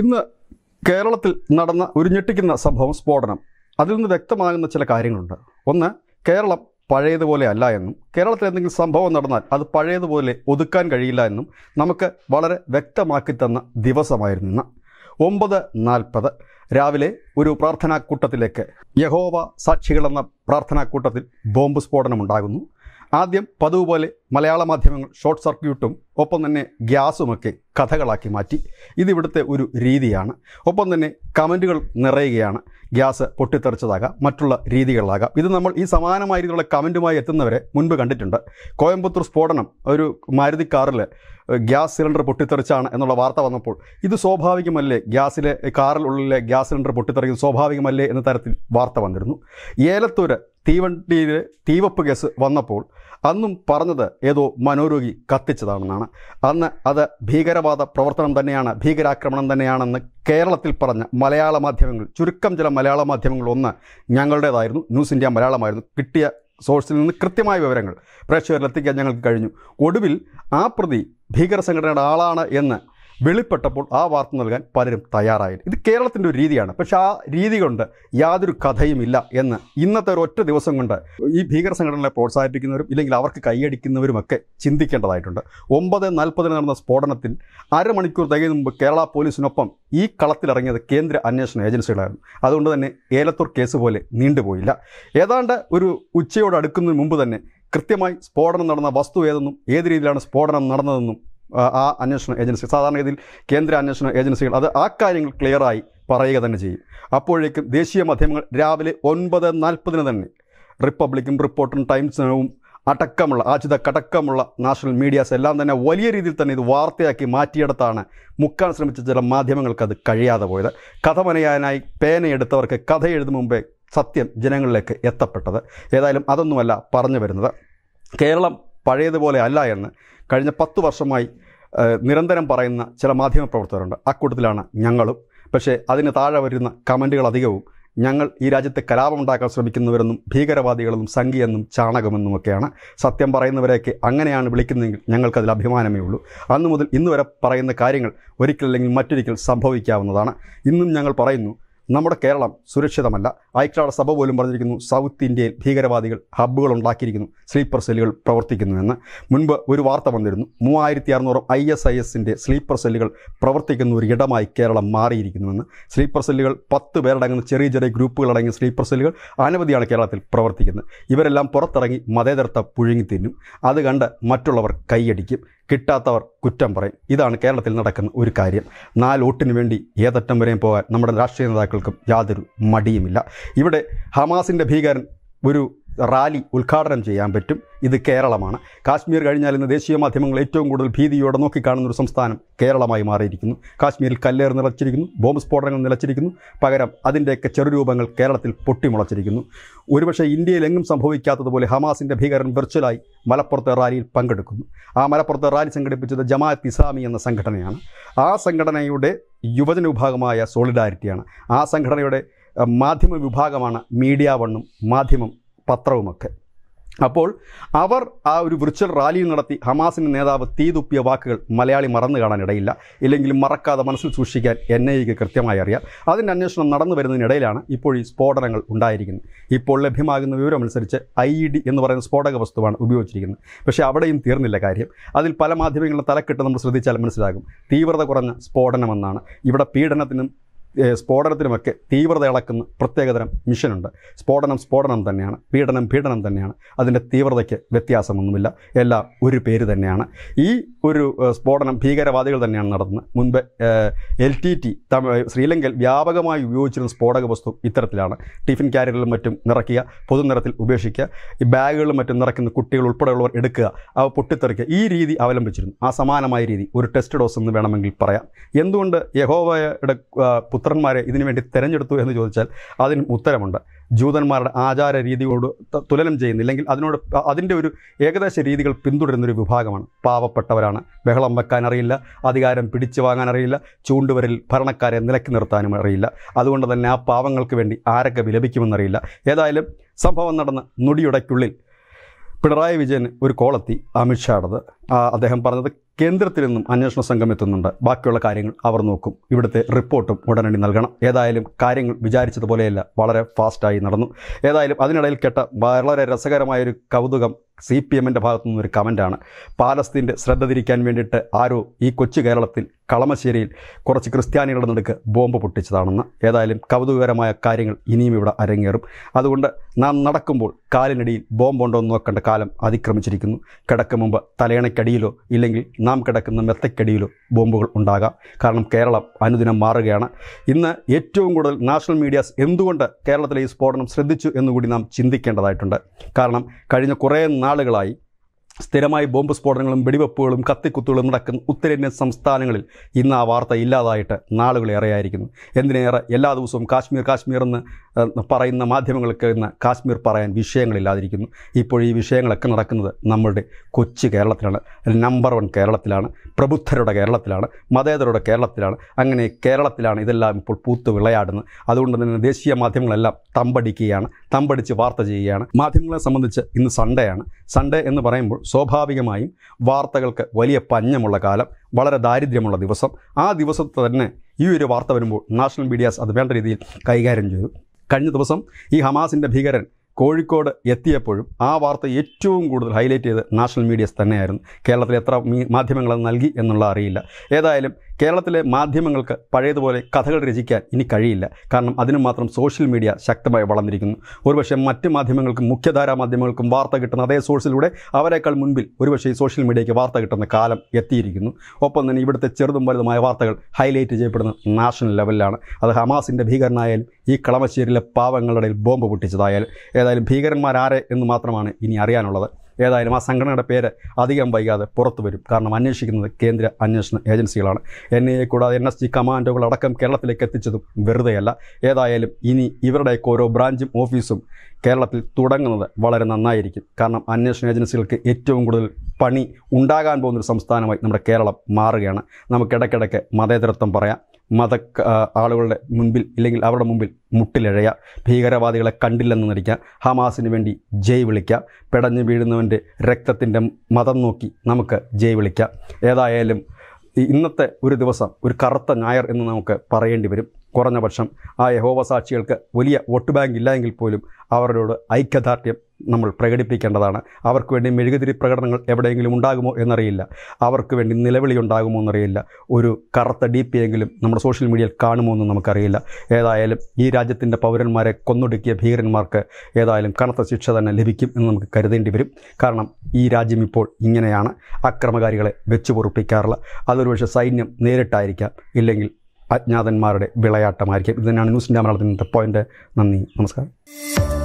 ഇന്ന് കേരളത്തിൽ നടന്ന ഒരു ഞെട്ടിക്കുന്ന സംഭവം സ്ഫോടനം അതിൽ നിന്ന് വ്യക്തമാകുന്ന ചില കാര്യങ്ങളുണ്ട് ഒന്ന് കേരളം പഴയതുപോലെ അല്ല എന്നും കേരളത്തിൽ എന്തെങ്കിലും സംഭവം നടന്നാൽ അത് പഴയതുപോലെ ഒതുക്കാൻ കഴിയില്ല എന്നും നമുക്ക് വളരെ വ്യക്തമാക്കി തന്ന ദിവസമായിരുന്നു ഇന്ന് ഒമ്പത് നാൽപ്പത് രാവിലെ ഒരു പ്രാർത്ഥനാക്കൂട്ടത്തിലേക്ക് യഹോവ സാക്ഷികളെന്ന പ്രാർത്ഥനാക്കൂട്ടത്തിൽ ബോംബ് സ്ഫോടനം ഉണ്ടാകുന്നു ആദ്യം പതിവ് പോലെ മലയാള മാധ്യമങ്ങൾ ഷോർട്ട് സർക്യൂട്ടും ഒപ്പം തന്നെ ഗ്യാസുമൊക്കെ കഥകളാക്കി മാറ്റി ഇതിവിടുത്തെ ഒരു രീതിയാണ് ഒപ്പം തന്നെ കമൻറ്റുകൾ നിറയുകയാണ് ഗ്യാസ് പൊട്ടിത്തെറിച്ചതാകാം മറ്റുള്ള രീതികളിലാകാം ഇത് നമ്മൾ ഈ സമാനമായ രീതിയിലുള്ള കമൻറ്റുമായി എത്തുന്നവരെ മുൻപ് കണ്ടിട്ടുണ്ട് കോയമ്പത്തൂർ സ്ഫോടനം ഒരു മാരുതി കാറിൽ ഗ്യാസ് സിലിണ്ടർ പൊട്ടിത്തെറിച്ചാണ് എന്നുള്ള വാർത്ത വന്നപ്പോൾ ഇത് സ്വാഭാവികമല്ലേ ഗ്യാസിലെ ഉള്ളിലെ ഗ്യാസ് സിലിണ്ടർ പൊട്ടിത്തെറിക്കുന്നത് സ്വാഭാവികമല്ലേ എന്ന തരത്തിൽ വാർത്ത വന്നിരുന്നു ഏലത്തൂര് തീവണ്ടിയിൽ തീവപ്പ് കേസ് വന്നപ്പോൾ അന്നും പറഞ്ഞത് ഏതോ മനോരോഗി കത്തിച്ചതാണെന്നാണ് അന്ന് അത് ഭീകരവാദ പ്രവർത്തനം തന്നെയാണ് ഭീകരാക്രമണം തന്നെയാണെന്ന് കേരളത്തിൽ പറഞ്ഞ മലയാള മാധ്യമങ്ങൾ ചുരുക്കം ചില മലയാള മാധ്യമങ്ങൾ ഒന്ന് ഞങ്ങളുടേതായിരുന്നു ന്യൂസ് ഇന്ത്യ മലയാളമായിരുന്നു കിട്ടിയ സോഴ്സിൽ നിന്ന് കൃത്യമായ വിവരങ്ങൾ പ്രേക്ഷകരിലെത്തിക്കാൻ ഞങ്ങൾക്ക് കഴിഞ്ഞു ഒടുവിൽ ആ പ്രതി ഭീകര സംഘടനയുടെ ആളാണ് എന്ന് വെളിപ്പെട്ടപ്പോൾ ആ വാർത്ത നൽകാൻ പലരും തയ്യാറായില്ല ഇത് കേരളത്തിൻ്റെ ഒരു രീതിയാണ് പക്ഷെ ആ രീതി കൊണ്ട് യാതൊരു കഥയുമില്ല എന്ന് ഇന്നത്തെ ഒരു ഒറ്റ ദിവസം കൊണ്ട് ഈ ഭീകര സംഘടനകളെ പ്രോത്സാഹിപ്പിക്കുന്നവരും ഇല്ലെങ്കിൽ അവർക്ക് കൈയടിക്കുന്നവരുമൊക്കെ ചിന്തിക്കേണ്ടതായിട്ടുണ്ട് ഒമ്പത് നാൽപ്പതിന് നടന്ന സ്ഫോടനത്തിൽ അരമണിക്കൂർ തികയുന്ന മുമ്പ് കേരള പോലീസിനൊപ്പം ഈ കളത്തിലിറങ്ങിയത് കേന്ദ്ര അന്വേഷണ ഏജൻസികളായിരുന്നു അതുകൊണ്ട് തന്നെ ഏലത്തൂർ കേസ് പോലെ നീണ്ടുപോയില്ല ഏതാണ്ട് ഒരു ഉച്ചയോട് അടുക്കുന്നതിന് മുമ്പ് തന്നെ കൃത്യമായി സ്ഫോടനം നടന്ന വസ്തു ഏതെന്നും ഏത് രീതിയിലാണ് സ്ഫോടനം നടന്നതെന്നും ആ അന്വേഷണ ഏജൻസി സാധാരണഗതിയിൽ കേന്ദ്ര അന്വേഷണ ഏജൻസികൾ അത് ആ കാര്യങ്ങൾ ക്ലിയറായി പറയുക തന്നെ ചെയ്യും അപ്പോഴേക്കും ദേശീയ മാധ്യമങ്ങൾ രാവിലെ ഒൻപത് നാൽപ്പതിന് തന്നെ റിപ്പബ്ലിക്കും റിപ്പോർട്ടും ടൈംസിനും അടക്കമുള്ള ആചിത കടക്കമുള്ള നാഷണൽ മീഡിയാസ് എല്ലാം തന്നെ വലിയ രീതിയിൽ തന്നെ ഇത് വാർത്തയാക്കി മാറ്റിയെടുത്താണ് മുക്കാൻ ശ്രമിച്ച ചില മാധ്യമങ്ങൾക്ക് അത് കഴിയാതെ പോയത് കഥ മനയാനായി പേനയെടുത്തവർക്ക് കഥ എഴുതും മുമ്പേ സത്യം ജനങ്ങളിലേക്ക് എത്തപ്പെട്ടത് ഏതായാലും അതൊന്നുമല്ല പറഞ്ഞു വരുന്നത് കേരളം പഴയതുപോലെ അല്ല എന്ന് കഴിഞ്ഞ പത്ത് വർഷമായി നിരന്തരം പറയുന്ന ചില മാധ്യമ പ്രവർത്തകരുണ്ട് അക്കൂട്ടത്തിലാണ് ഞങ്ങളും പക്ഷേ അതിന് താഴെ വരുന്ന കമൻറ്റുകൾ അധികവും ഞങ്ങൾ ഈ രാജ്യത്തെ കലാപമുണ്ടാക്കാൻ ശ്രമിക്കുന്നവരെന്നും ഭീകരവാദികളെന്നും സംഖ്യയെന്നും ചാണകമെന്നും ഒക്കെയാണ് സത്യം പറയുന്നവരെയൊക്കെ അങ്ങനെയാണ് വിളിക്കുന്നതെങ്കിൽ ഞങ്ങൾക്കതിൽ അഭിമാനമേ ഉള്ളൂ അന്നു മുതൽ ഇന്നുവരെ പറയുന്ന കാര്യങ്ങൾ ഒരിക്കലല്ലെങ്കിൽ മറ്റൊരിക്കൽ സംഭവിക്കാവുന്നതാണ് ഇന്നും ഞങ്ങൾ പറയുന്നു നമ്മുടെ കേരളം സുരക്ഷിതമല്ല ഐക്യരാഷ്ട്ര സഭ പോലും പറഞ്ഞിരിക്കുന്നു സൗത്ത് ഇന്ത്യയിൽ ഭീകരവാദികൾ ഹബ്ബുകൾ ഉണ്ടാക്കിയിരിക്കുന്നു സ്ലീപ്പർ സെല്ലുകൾ പ്രവർത്തിക്കുന്നുവെന്ന് മുൻപ് ഒരു വാർത്ത വന്നിരുന്നു മൂവായിരത്തി അറുന്നൂറും ഐ എസ് ഐ എസിൻ്റെ സ്ലീപ്പർ സെല്ലുകൾ പ്രവർത്തിക്കുന്ന ഒരു ഇടമായി കേരളം മാറിയിരിക്കുന്നുവെന്ന് സ്ലീപ്പർ സെല്ലുകൾ പത്ത് പേരടങ്ങുന്ന ചെറിയ ചെറിയ ഗ്രൂപ്പുകൾ അടങ്ങിയ സ്ലീപ്പർ സെല്ലുകൾ അനവധിയാണ് കേരളത്തിൽ പ്രവർത്തിക്കുന്നത് ഇവരെല്ലാം പുറത്തിറങ്ങി മതേതരത്തെ പുഴുങ്ങി തിന്നും അത് കണ്ട് മറ്റുള്ളവർ കൈയടിക്കും കിട്ടാത്തവർ കുറ്റം പറയും ഇതാണ് കേരളത്തിൽ നടക്കുന്ന ഒരു കാര്യം നാലോട്ടിന് വേണ്ടി ഏതറ്റം വരെയും പോകാൻ നമ്മുടെ രാഷ്ട്രീയ നേതാക്കൾക്കും യാതൊരു മടിയുമില്ല ഇവിടെ ഹമാസിൻ്റെ ഭീകരൻ ഒരു റാലി ഉദ്ഘാടനം ചെയ്യാൻ പറ്റും ഇത് കേരളമാണ് കാശ്മീർ കഴിഞ്ഞാൽ ഇന്ന് ദേശീയ മാധ്യമങ്ങൾ ഏറ്റവും കൂടുതൽ ഭീതിയോടെ നോക്കിക്കാണുന്ന ഒരു സംസ്ഥാനം കേരളമായി മാറിയിരിക്കുന്നു കാശ്മീരിൽ കല്ലേർ നിറച്ചിരിക്കുന്നു ബോംബ് സ്ഫോടനങ്ങൾ നിലച്ചിരിക്കുന്നു പകരം അതിൻ്റെയൊക്കെ ചെറുരൂപങ്ങൾ കേരളത്തിൽ പൊട്ടിമുളച്ചിരിക്കുന്നു ഒരുപക്ഷെ ഇന്ത്യയിൽ എങ്ങും സംഭവിക്കാത്തതുപോലെ ഹമാസിൻ്റെ ഭീകരൻ വെർച്വലായി മലപ്പുറത്തെ റാലിയിൽ പങ്കെടുക്കുന്നു ആ മലപ്പുറത്തെ റാലി സംഘടിപ്പിച്ചത് ജമാഅത്ത് ഇസ്ലാമി എന്ന സംഘടനയാണ് ആ സംഘടനയുടെ യുവജന വിഭാഗമായ സോളിഡാരിറ്റിയാണ് ആ സംഘടനയുടെ മാധ്യമ വിഭാഗമാണ് മീഡിയ വണ്ണും മാധ്യമം പത്രവുമൊക്കെ അപ്പോൾ അവർ ആ ഒരു വിർച്വൽ റാലിയും നടത്തി ഹമാസിൻ്റെ നേതാവ് തീതുപ്പിയ വാക്കുകൾ മലയാളി മറന്നു കാണാനിടയില്ല ഇല്ലെങ്കിൽ മറക്കാതെ മനസ്സിൽ സൂക്ഷിക്കാൻ എൻ ഐക്ക് കൃത്യമായി അറിയാം അതിൻ്റെ അന്വേഷണം നടന്നു വരുന്നതിനിടയിലാണ് ഇപ്പോൾ ഈ സ്ഫോടനങ്ങൾ ഉണ്ടായിരിക്കുന്നത് ഇപ്പോൾ ലഭ്യമാകുന്ന വിവരമനുസരിച്ച് ഐ ഇ ഡി എന്ന് പറയുന്ന സ്ഫോടക വസ്തുവാണ് ഉപയോഗിച്ചിരിക്കുന്നത് പക്ഷേ അവിടെയും തീർന്നില്ല കാര്യം അതിൽ പല മാധ്യമങ്ങളുടെ തലക്കെട്ട് നമ്മൾ ശ്രദ്ധിച്ചാൽ മനസ്സിലാകും തീവ്രത കുറഞ്ഞ സ്ഫോടനമെന്നാണ് ഇവിടെ പീഡനത്തിനും സ്ഫോടനത്തിനുമൊക്കെ തീവ്രത ഇളക്കുന്ന പ്രത്യേകതരം മിഷനുണ്ട് സ്ഫോടനം സ്ഫോടനം തന്നെയാണ് പീഡനം പീഡനം തന്നെയാണ് അതിൻ്റെ തീവ്രതയ്ക്ക് വ്യത്യാസമൊന്നുമില്ല എല്ലാം ഒരു പേര് തന്നെയാണ് ഈ ഒരു സ്ഫോടനം ഭീകരവാദികൾ തന്നെയാണ് നടത്തുന്നത് മുൻപ് എൽ ടി ടി ശ്രീലങ്കയിൽ വ്യാപകമായി ഉപയോഗിച്ചിരുന്ന സ്ഫോടക വസ്തു ഇത്തരത്തിലാണ് ടിഫിൻ ക്യാരിയറിലും മറ്റും നിറയ്ക്കുക പൊതുനിരത്തിൽ ഉപേക്ഷിക്കുക ഈ ബാഗുകളിലും മറ്റും നിറയ്ക്കുന്ന കുട്ടികൾ ഉൾപ്പെടെയുള്ളവർ എടുക്കുക അവ പൊട്ടിത്തെറിക്കുക ഈ രീതി അവലംബിച്ചിരുന്നു ആ സമാനമായ രീതി ഒരു ടെസ്റ്റ് ഡോസ് എന്ന് വേണമെങ്കിൽ പറയാം എന്തുകൊണ്ട് യഹോവയുടെ പുത്രന്മാരെ ഇതിനുവേണ്ടി തെരഞ്ഞെടുത്തു എന്ന് ചോദിച്ചാൽ അതിനും ഉത്തരമുണ്ട് ജൂതന്മാരുടെ ആചാര രീതികളോട് തുലനം ചെയ്യുന്നില്ലെങ്കിൽ അതിനോട് അതിൻ്റെ ഒരു ഏകദേശ രീതികൾ പിന്തുടരുന്നൊരു വിഭാഗമാണ് പാവപ്പെട്ടവരാണ് ബഹളം വെക്കാൻ അറിയില്ല അധികാരം പിടിച്ചു വാങ്ങാൻ അറിയില്ല ചൂണ്ടുവരിൽ ഭരണക്കാരെ നിലക്കി നിർത്താനും അറിയില്ല അതുകൊണ്ട് തന്നെ ആ പാവങ്ങൾക്ക് വേണ്ടി ആരൊക്കെ വിലപിക്കുമെന്നറിയില്ല ഏതായാലും സംഭവം നടന്ന നുടിയുടയ്ക്കുള്ളിൽ പിണറായി വിജയൻ ഒരു കോളെത്തി അമിത്ഷാടത് അദ്ദേഹം പറഞ്ഞത് കേന്ദ്രത്തിൽ നിന്നും അന്വേഷണ സംഘം എത്തുന്നുണ്ട് ബാക്കിയുള്ള കാര്യങ്ങൾ അവർ നോക്കും ഇവിടുത്തെ റിപ്പോർട്ടും ഉടനടി നൽകണം ഏതായാലും കാര്യങ്ങൾ വിചാരിച്ചതുപോലെയല്ല വളരെ ഫാസ്റ്റായി നടന്നു ഏതായാലും അതിനിടയിൽ കേട്ട വളരെ രസകരമായൊരു കൗതുകം സി പി എമ്മിൻ്റെ ഭാഗത്തു നിന്നൊരു കമൻ്റാണ് പാലസ്തീൻ്റെ ശ്രദ്ധ തിരിക്കാൻ വേണ്ടിയിട്ട് ആരോ ഈ കൊച്ചു കേരളത്തിൽ കളമശ്ശേരിയിൽ കുറച്ച് ക്രിസ്ത്യാനികളുടെ നടുക്ക് ബോംബ് പൊട്ടിച്ചതാണെന്ന് ഏതായാലും കൗതുകകരമായ കാര്യങ്ങൾ ഇനിയും ഇവിടെ അരങ്ങേറും അതുകൊണ്ട് നാം നടക്കുമ്പോൾ കാലിനടിയിൽ ബോംബുണ്ടോ എന്ന് നോക്കേണ്ട കാലം അതിക്രമിച്ചിരിക്കുന്നു കിടക്കും മുമ്പ് തലയണ മണൽക്കടിയിലോ ഇല്ലെങ്കിൽ നാം കിടക്കുന്ന മെത്തക്കടിയിലോ ബോംബുകൾ ഉണ്ടാകാം കാരണം കേരളം അനുദിനം മാറുകയാണ് ഇന്ന് ഏറ്റവും കൂടുതൽ നാഷണൽ മീഡിയാസ് എന്തുകൊണ്ട് കേരളത്തിലെ ഈ സ്ഫോടനം ശ്രദ്ധിച്ചു എന്നുകൂടി നാം ചിന്തിക്കേണ്ടതായിട്ടുണ്ട് കാരണം കഴിഞ്ഞ കുറേ നാളുകളായി സ്ഥിരമായി ബോംബ് സ്ഫോടനങ്ങളും വെടിവെപ്പുകളും കത്തിക്കുത്തുകളും നടക്കുന്ന ഉത്തരേന്ത്യൻ സംസ്ഥാനങ്ങളിൽ ഇന്ന് ആ വാർത്ത ഇല്ലാതായിട്ട് നാളുകളേറെയായിരിക്കുന്നു എന്തിനേറെ എല്ലാ ദിവസവും കാശ്മീർ കാശ്മീർ എന്ന് പറയുന്ന മാധ്യമങ്ങൾക്ക് ഇന്ന് കാശ്മീർ പറയാൻ വിഷയങ്ങളില്ലാതിരിക്കുന്നു ഇപ്പോൾ ഈ വിഷയങ്ങളൊക്കെ നടക്കുന്നത് നമ്മുടെ കൊച്ചു കേരളത്തിലാണ് നമ്പർ വൺ കേരളത്തിലാണ് പ്രബുദ്ധരുടെ കേരളത്തിലാണ് മതേതരുടെ കേരളത്തിലാണ് അങ്ങനെ കേരളത്തിലാണ് ഇതെല്ലാം ഇപ്പോൾ പൂത്ത് വിളയാടുന്നത് അതുകൊണ്ട് തന്നെ ദേശീയ മാധ്യമങ്ങളെല്ലാം തമ്പടിക്കുകയാണ് തമ്പടിച്ച് വാർത്ത ചെയ്യുകയാണ് മാധ്യമങ്ങളെ സംബന്ധിച്ച് ഇന്ന് സൺഡേ ആണ് സൺഡേ എന്ന് പറയുമ്പോൾ സ്വാഭാവികമായും വാർത്തകൾക്ക് വലിയ പഞ്ഞമുള്ള കാലം വളരെ ദാരിദ്ര്യമുള്ള ദിവസം ആ ദിവസത്ത് തന്നെ ഈ ഒരു വാർത്ത വരുമ്പോൾ നാഷണൽ മീഡിയാസ് അത് വേണ്ട രീതിയിൽ കൈകാര്യം ചെയ്തു കഴിഞ്ഞ ദിവസം ഈ ഹമാസിൻ്റെ ഭീകരൻ കോഴിക്കോട് എത്തിയപ്പോഴും ആ വാർത്ത ഏറ്റവും കൂടുതൽ ഹൈലൈറ്റ് ചെയ്ത് നാഷണൽ മീഡിയസ് തന്നെയായിരുന്നു കേരളത്തിൽ എത്ര മാധ്യമങ്ങൾ നൽകി എന്നുള്ള അറിയില്ല ഏതായാലും കേരളത്തിലെ മാധ്യമങ്ങൾക്ക് പഴയതുപോലെ കഥകൾ രചിക്കാൻ ഇനി കഴിയില്ല കാരണം അതിനു മാത്രം സോഷ്യൽ മീഡിയ ശക്തമായി വളർന്നിരിക്കുന്നു ഒരുപക്ഷെ മറ്റ് മാധ്യമങ്ങൾക്കും മുഖ്യധാരാ മാധ്യമങ്ങൾക്കും വാർത്ത കിട്ടുന്ന അതേ സോഴ്സിലൂടെ അവരെക്കാൾ മുൻപിൽ ഒരുപക്ഷെ ഈ സോഷ്യൽ മീഡിയയ്ക്ക് വാർത്ത കിട്ടുന്ന കാലം എത്തിയിരിക്കുന്നു ഒപ്പം തന്നെ ഇവിടുത്തെ ചെറുതും വലുതുമായ വാർത്തകൾ ഹൈലൈറ്റ് ചെയ്യപ്പെടുന്ന നാഷണൽ ലെവലിലാണ് അത് ഹമാസിൻ്റെ ഭീകരനായാലും ഈ കളമശ്ശേരിയിലെ പാവങ്ങളുടെ ബോംബ് പൊട്ടിച്ചതായാലും ഏതായാലും ഭീകരന്മാരാരെ എന്ന് മാത്രമാണ് ഇനി അറിയാനുള്ളത് ഏതായാലും ആ സംഘടനയുടെ പേര് അധികം വൈകാതെ പുറത്തു വരും കാരണം അന്വേഷിക്കുന്നത് കേന്ദ്ര അന്വേഷണ ഏജൻസികളാണ് എൻ ഐ എ കൂടാതെ എൻ എസ് ജി അടക്കം കേരളത്തിലേക്ക് എത്തിച്ചതും വെറുതെയല്ല ഏതായാലും ഇനി ഇവരുടെയൊക്കെ ഓരോ ബ്രാഞ്ചും ഓഫീസും കേരളത്തിൽ തുടങ്ങുന്നത് വളരെ നന്നായിരിക്കും കാരണം അന്വേഷണ ഏജൻസികൾക്ക് ഏറ്റവും കൂടുതൽ പണി ഉണ്ടാകാൻ പോകുന്നൊരു സംസ്ഥാനമായി നമ്മുടെ കേരളം മാറുകയാണ് നമുക്കിടയ്ക്കിടയ്ക്ക് മതേതരത്വം പറയാം മത ആളുകളുടെ മുൻപിൽ ഇല്ലെങ്കിൽ അവരുടെ മുമ്പിൽ മുട്ടിലഴയ ഭീകരവാദികളെ കണ്ടില്ലെന്ന് നടിക്കുക ഹമാസിന് വേണ്ടി ജയ് വിളിക്കുക പെടഞ്ഞു വീഴുന്നവൻ്റെ രക്തത്തിൻ്റെ മതം നോക്കി നമുക്ക് ജയ് വിളിക്കുക ഏതായാലും ഇന്നത്തെ ഒരു ദിവസം ഒരു കറുത്ത ഞായർ എന്ന് നമുക്ക് പറയേണ്ടി വരും കുറഞ്ഞ പക്ഷം ആ യഹോവ സാക്ഷികൾക്ക് വലിയ വോട്ട് ബാങ്ക് ഇല്ല എങ്കിൽ പോലും അവരോട് ഐക്യദാർഢ്യം നമ്മൾ പ്രകടിപ്പിക്കേണ്ടതാണ് അവർക്ക് വേണ്ടി മെഴുകുതിരി പ്രകടനങ്ങൾ എവിടെയെങ്കിലും ഉണ്ടാകുമോ എന്നറിയില്ല അവർക്ക് വേണ്ടി നിലവിളി ഉണ്ടാകുമോ എന്നറിയില്ല ഒരു കറുത്ത ഡി പി എങ്കിലും നമ്മുടെ സോഷ്യൽ മീഡിയയിൽ കാണുമോ എന്ന് നമുക്കറിയില്ല ഏതായാലും ഈ രാജ്യത്തിൻ്റെ പൗരന്മാരെ കൊന്നൊടുക്കിയ ഭീകരന്മാർക്ക് ഏതായാലും കനത്ത ശിക്ഷ തന്നെ ലഭിക്കും എന്ന് നമുക്ക് കരുതേണ്ടി വരും കാരണം ഈ രാജ്യം ഇപ്പോൾ ഇങ്ങനെയാണ് അക്രമകാരികളെ വെച്ചു പൊറുപ്പിക്കാറില്ല അതൊരുപക്ഷെ സൈന്യം നേരിട്ടായിരിക്കാം ഇല്ലെങ്കിൽ അജ്ഞാതന്മാരുടെ വിളയാട്ടമായിരിക്കും ഇത് തന്നെയാണ് ന്യൂസ് ഇന്ത്യ മലയാളത്തിൻ്റെ പോയിൻ്റ് നന്ദി നമസ്കാരം